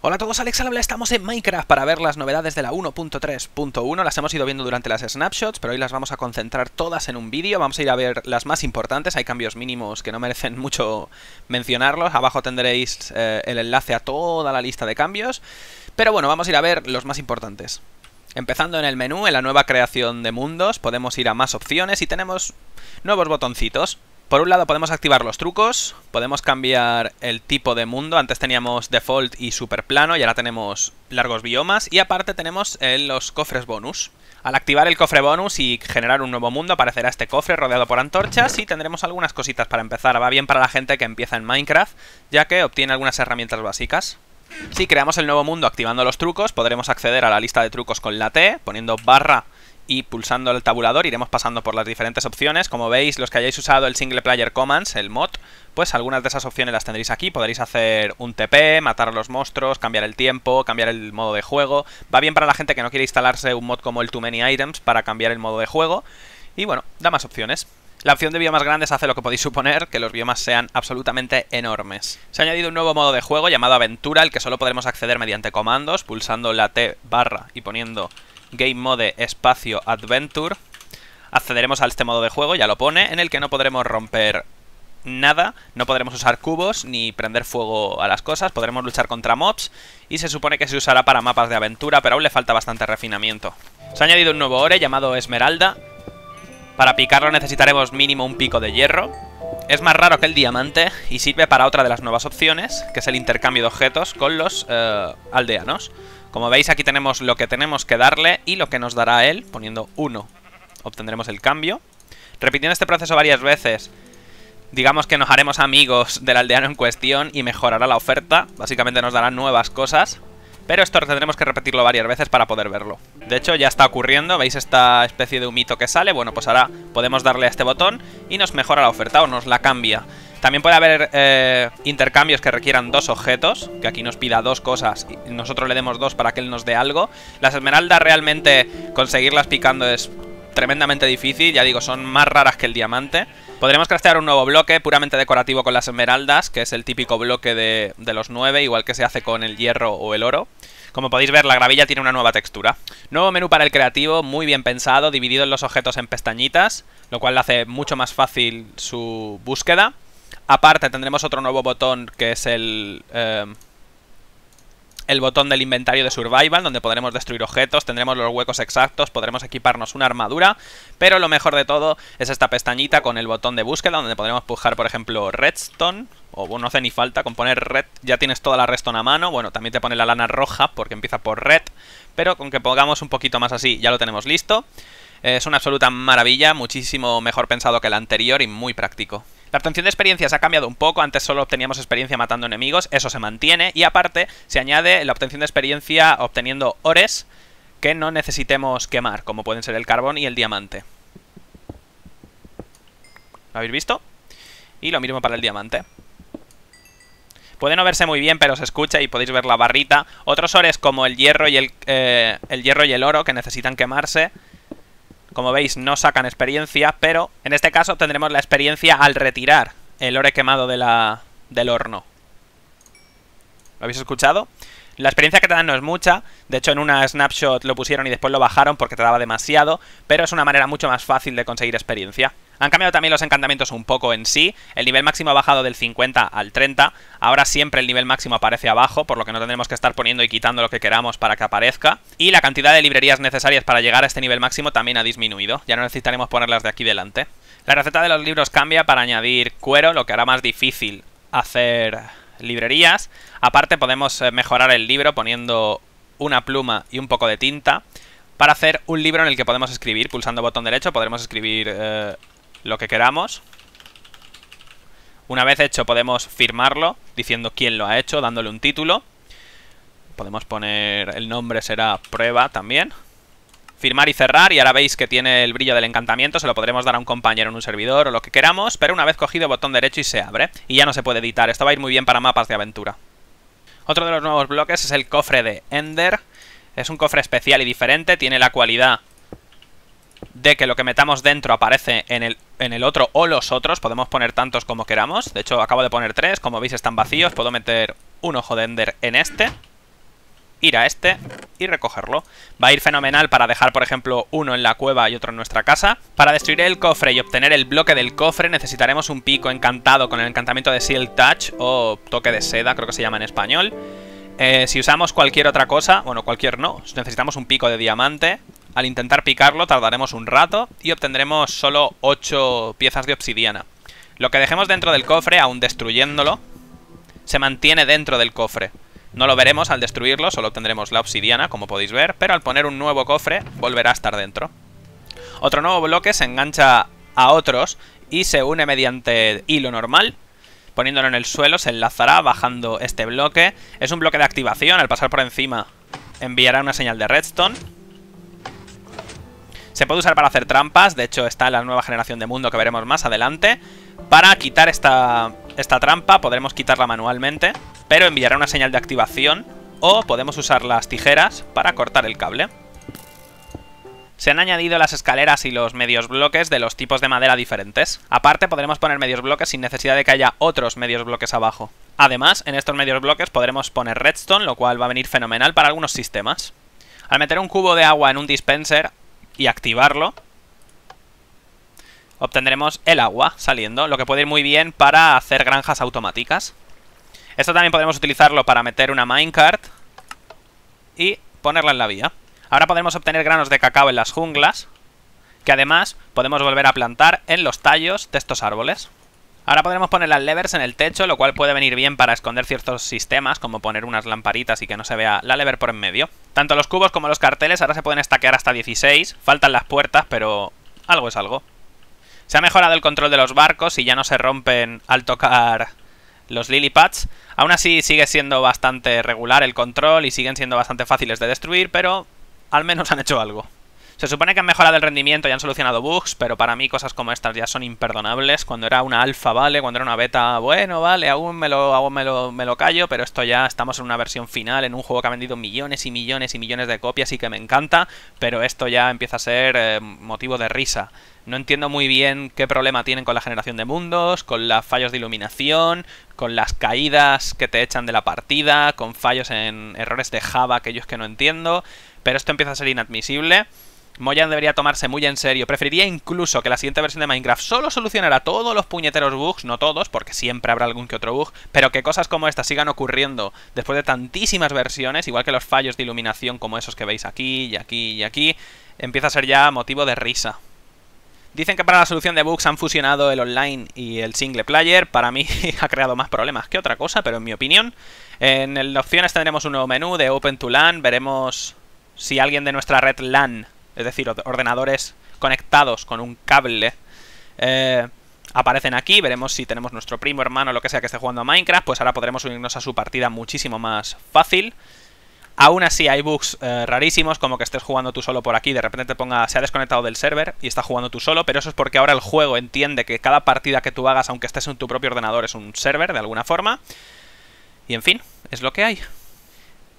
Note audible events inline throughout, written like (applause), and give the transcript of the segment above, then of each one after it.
Hola a todos, Alex habla, estamos en Minecraft para ver las novedades de la 1.3.1, las hemos ido viendo durante las snapshots, pero hoy las vamos a concentrar todas en un vídeo, vamos a ir a ver las más importantes, hay cambios mínimos que no merecen (laughs) mucho mencionarlos, abajo tendréis eh, el enlace a toda la lista de cambios, pero bueno, vamos a ir a ver los más importantes. Empezando en el menú, en la nueva creación de mundos, podemos ir a más opciones y tenemos nuevos botoncitos, por un lado podemos activar los trucos, podemos cambiar el tipo de mundo, antes teníamos default y super plano y ahora tenemos largos biomas y aparte tenemos los cofres bonus. Al activar el cofre bonus y generar un nuevo mundo aparecerá este cofre rodeado por antorchas y tendremos algunas cositas para empezar. Va bien para la gente que empieza en Minecraft ya que obtiene algunas herramientas básicas. Si creamos el nuevo mundo activando los trucos podremos acceder a la lista de trucos con la T poniendo barra y pulsando el tabulador iremos pasando por las diferentes opciones. Como veis, los que hayáis usado el Single Player Commands, el mod, pues algunas de esas opciones las tendréis aquí. Podréis hacer un TP, matar a los monstruos, cambiar el tiempo, cambiar el modo de juego. Va bien para la gente que no quiere instalarse un mod como el Too Many Items para cambiar el modo de juego. Y bueno, da más opciones. La opción de biomas grandes hace lo que podéis suponer, que los biomas sean absolutamente enormes. Se ha añadido un nuevo modo de juego llamado Aventura, el que solo podremos acceder mediante comandos, pulsando la T barra y poniendo Game Mode Espacio Adventure. Accederemos a este modo de juego, ya lo pone, en el que no podremos romper nada, no podremos usar cubos ni prender fuego a las cosas, podremos luchar contra mobs y se supone que se usará para mapas de aventura, pero aún le falta bastante refinamiento. Se ha añadido un nuevo ore llamado Esmeralda. Para picarlo necesitaremos mínimo un pico de hierro. Es más raro que el diamante y sirve para otra de las nuevas opciones, que es el intercambio de objetos con los eh, aldeanos. Como veis aquí tenemos lo que tenemos que darle y lo que nos dará él, poniendo 1 obtendremos el cambio. Repitiendo este proceso varias veces, digamos que nos haremos amigos del aldeano en cuestión y mejorará la oferta. Básicamente nos dará nuevas cosas. Pero esto tendremos que repetirlo varias veces para poder verlo. De hecho, ya está ocurriendo. ¿Veis esta especie de humito que sale? Bueno, pues ahora podemos darle a este botón y nos mejora la oferta o nos la cambia. También puede haber eh, intercambios que requieran dos objetos, que aquí nos pida dos cosas y nosotros le demos dos para que él nos dé algo. Las esmeraldas realmente conseguirlas picando es tremendamente difícil, ya digo, son más raras que el diamante. Podremos craftear un nuevo bloque puramente decorativo con las esmeraldas, que es el típico bloque de, de los nueve, igual que se hace con el hierro o el oro. Como podéis ver, la gravilla tiene una nueva textura. Nuevo menú para el creativo, muy bien pensado, dividido en los objetos en pestañitas, lo cual hace mucho más fácil su búsqueda. Aparte tendremos otro nuevo botón que es el... Em, el botón del inventario de Survival, donde podremos destruir objetos, tendremos los huecos exactos, podremos equiparnos una armadura, pero lo mejor de todo es esta pestañita con el botón de búsqueda, donde podremos pujar, por ejemplo, redstone, o no hace ni falta, con poner red ya tienes toda la redstone a mano, bueno, también te pone la lana roja, porque empieza por red, pero con que pongamos un poquito más así ya lo tenemos listo. Es una absoluta maravilla, muchísimo mejor pensado que el anterior y muy práctico. La obtención de experiencias ha cambiado un poco, antes solo obteníamos experiencia matando enemigos, eso se mantiene, y aparte se añade la obtención de experiencia obteniendo ores que no necesitemos quemar, como pueden ser el carbón y el diamante. ¿Lo habéis visto? Y lo mismo para el diamante. Puede no verse muy bien, pero se escucha y podéis ver la barrita. Otros ores como el hierro y el eh, hierro y el oro que necesitan quemarse como veis, no sacan experiencia, pero en este caso tendremos la experiencia al retirar el ore quemado de la, del horno. ¿Lo habéis escuchado? La experiencia que te dan no es mucha, de hecho en una snapshot lo pusieron y después lo bajaron porque te daba demasiado, pero es una manera mucho más fácil de conseguir experiencia. Han cambiado también los encantamientos un poco en sí. El nivel máximo ha bajado del 50 al 30. Ahora siempre el nivel máximo aparece abajo, por lo que no tendremos que estar poniendo y quitando lo que queramos para que aparezca. Y la cantidad de librerías necesarias para llegar a este nivel máximo también ha disminuido. Ya no necesitaremos ponerlas de aquí delante. La receta de los libros cambia para añadir cuero, lo que hará más difícil hacer librerías. Aparte podemos eh, mejorar el libro poniendo una pluma y un poco de tinta. Para hacer un libro en el que podemos escribir, pulsando botón derecho podremos escribir eh, lo que queramos. Una vez hecho podemos firmarlo diciendo quién lo ha hecho, dándole un título. Podemos poner el nombre, será prueba también. Firmar y cerrar y ahora veis que tiene el brillo del encantamiento, se lo podremos dar a un compañero en un servidor o lo que queramos, pero una vez cogido botón derecho y se abre. Y ya no se puede editar, esto va a ir muy bien para mapas de aventura. Otro de los nuevos bloques es el cofre de Ender. Es un cofre especial y diferente, tiene la cualidad de que lo que metamos dentro aparece en el, en el otro o los otros. Podemos poner tantos como queramos. De hecho, acabo de poner tres. Como veis, están vacíos. Puedo meter un ojo de Ender en este. Ir a este y recogerlo. Va a ir fenomenal para dejar, por ejemplo, uno en la cueva y otro en nuestra casa. Para destruir el cofre y obtener el bloque del cofre necesitaremos un pico encantado con el encantamiento de Seal Touch o toque de seda, creo que se llama en español. Eh, si usamos cualquier otra cosa, bueno, cualquier no, necesitamos un pico de diamante al intentar picarlo tardaremos un rato y obtendremos solo 8 piezas de obsidiana. Lo que dejemos dentro del cofre, aún destruyéndolo, se mantiene dentro del cofre. No lo veremos al destruirlo, solo obtendremos la obsidiana, como podéis ver, pero al poner un nuevo cofre volverá a estar dentro. Otro nuevo bloque se engancha a otros y se une mediante hilo normal. Poniéndolo en el suelo se enlazará bajando este bloque. Es un bloque de activación, al pasar por encima enviará una señal de redstone se puede usar para hacer trampas, de hecho está en la nueva generación de mundo que veremos más adelante. Para quitar esta, esta trampa podremos quitarla manualmente, pero enviará una señal de activación o podemos usar las tijeras para cortar el cable. Se han añadido las escaleras y los medios bloques de los tipos de madera diferentes. Aparte podremos poner medios bloques sin necesidad de que haya otros medios bloques abajo. Además, en estos medios bloques podremos poner redstone, lo cual va a venir fenomenal para algunos sistemas. Al meter un cubo de agua en un dispenser, y activarlo, obtendremos el agua saliendo, lo que puede ir muy bien para hacer granjas automáticas. Esto también podemos utilizarlo para meter una minecart y ponerla en la vía. Ahora podemos obtener granos de cacao en las junglas, que además podemos volver a plantar en los tallos de estos árboles. Ahora podremos poner las levers en el techo, lo cual puede venir bien para esconder ciertos sistemas, como poner unas lamparitas y que no se vea la lever por en medio. Tanto los cubos como los carteles ahora se pueden estacar hasta 16, faltan las puertas, pero algo es algo. Se ha mejorado el control de los barcos y ya no se rompen al tocar los pads. Aún así sigue siendo bastante regular el control y siguen siendo bastante fáciles de destruir, pero al menos han hecho algo. Se supone que han mejorado el rendimiento y han solucionado bugs, pero para mí cosas como estas ya son imperdonables. Cuando era una alfa, vale, cuando era una beta, bueno, vale, aún me lo, hago, me lo, me lo callo, pero esto ya estamos en una versión final, en un juego que ha vendido millones y millones y millones de copias y que me encanta, pero esto ya empieza a ser eh, motivo de risa. No entiendo muy bien qué problema tienen con la generación de mundos, con los fallos de iluminación, con las caídas que te echan de la partida, con fallos en errores de Java que que no entiendo, pero esto empieza a ser inadmisible. Moyan debería tomarse muy en serio. Preferiría incluso que la siguiente versión de Minecraft solo solucionara todos los puñeteros bugs, no todos, porque siempre habrá algún que otro bug, pero que cosas como estas sigan ocurriendo después de tantísimas versiones, igual que los fallos de iluminación como esos que veis aquí y aquí y aquí, empieza a ser ya motivo de risa. Dicen que para la solución de bugs han fusionado el online y el single player. Para mí (laughs) ha creado más problemas que otra cosa, pero en mi opinión. En las opciones tendremos un nuevo menú de Open to LAN. Veremos si alguien de nuestra red LAN es decir, ordenadores conectados con un cable, eh, aparecen aquí. Veremos si tenemos nuestro primo, hermano, lo que sea que esté jugando a Minecraft, pues ahora podremos unirnos a su partida muchísimo más fácil. Aún así hay bugs eh, rarísimos, como que estés jugando tú solo por aquí, de repente te ponga, se ha desconectado del server y está jugando tú solo, pero eso es porque ahora el juego entiende que cada partida que tú hagas, aunque estés en tu propio ordenador, es un server de alguna forma. Y en fin, es lo que hay.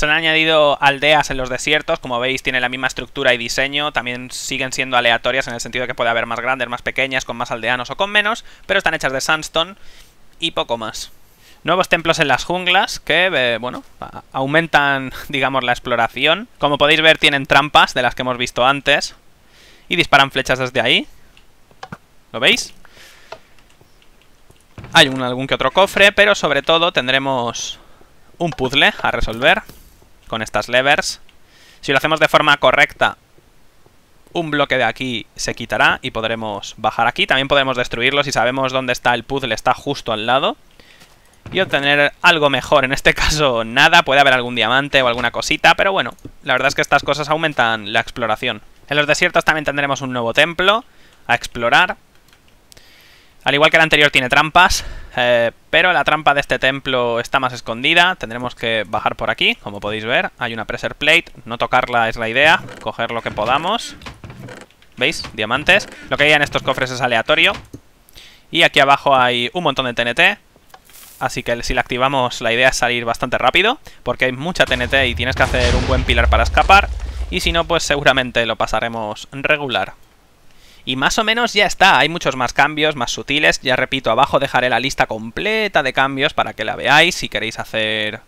Se han añadido aldeas en los desiertos, como veis tiene la misma estructura y diseño, también siguen siendo aleatorias en el sentido de que puede haber más grandes, más pequeñas, con más aldeanos o con menos, pero están hechas de sandstone y poco más. Nuevos templos en las junglas que, eh, bueno, aumentan, (laughs) digamos, la exploración. Como podéis ver, tienen trampas de las que hemos visto antes. Y disparan flechas desde ahí. ¿Lo veis? Hay un, algún que otro cofre, pero sobre todo tendremos un puzzle a resolver con estas levers. Si lo hacemos de forma correcta, un bloque de aquí se quitará y podremos bajar aquí. También podemos destruirlo si sabemos dónde está el puzzle, está justo al lado. Y obtener algo mejor, en este (laughs) caso nada, puede haber algún diamante o alguna cosita, pero bueno, la verdad es que estas cosas aumentan la exploración. En los desiertos también tendremos un nuevo templo a explorar. Al igual que el anterior tiene trampas, eh, pero la trampa de este templo está más escondida. Tendremos que bajar por aquí, como podéis ver. Hay una pressure plate. No tocarla es la idea. Coger lo que podamos. ¿Veis? Diamantes. Lo que hay en estos cofres es aleatorio. Y aquí abajo hay un montón de TNT. Así que si la activamos la idea es salir bastante rápido. Porque hay mucha TNT y tienes que hacer un buen pilar para escapar. Y si no, pues seguramente lo pasaremos regular. Y más o menos ya está, hay muchos más cambios, más sutiles. Ya repito, abajo dejaré la lista completa de cambios para que la veáis si queréis hacer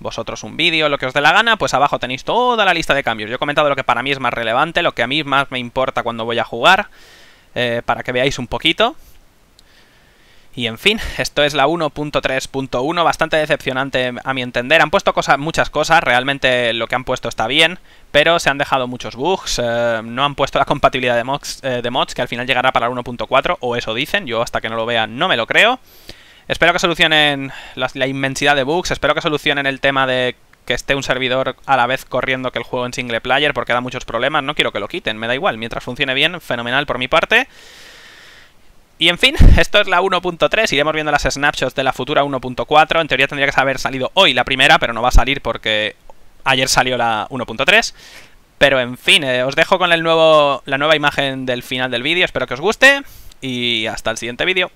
vosotros un vídeo, lo que os dé la gana, pues abajo tenéis toda la lista de cambios. Yo he comentado lo que para mí es más relevante, lo que a mí más me importa cuando voy a jugar, eh, para que veáis un poquito. Y en fin, esto es la 1.3.1, bastante decepcionante a mi entender. Han puesto cosas, muchas cosas, realmente lo que han puesto está bien, pero se han dejado muchos bugs, eh, no han puesto la compatibilidad de mods, eh, de mods que al final llegará para la 1.4, o eso dicen, yo hasta que no lo vea no me lo creo. Espero que solucionen la inmensidad de bugs, espero que solucionen el tema de que esté un servidor a la vez corriendo que el juego en single player, porque da muchos problemas, no quiero que lo quiten, me da igual, mientras funcione bien, fenomenal por mi parte. Y en fin, (laughs) esto es la 1.3, iremos viendo las snapshots de la futura 1.4, en teoría tendría que haber salido hoy la primera, pero no va a salir porque ayer salió la 1.3. Pero en fin, eh, os dejo con el nuevo, la nueva imagen del final del vídeo, espero que os guste y hasta el siguiente vídeo.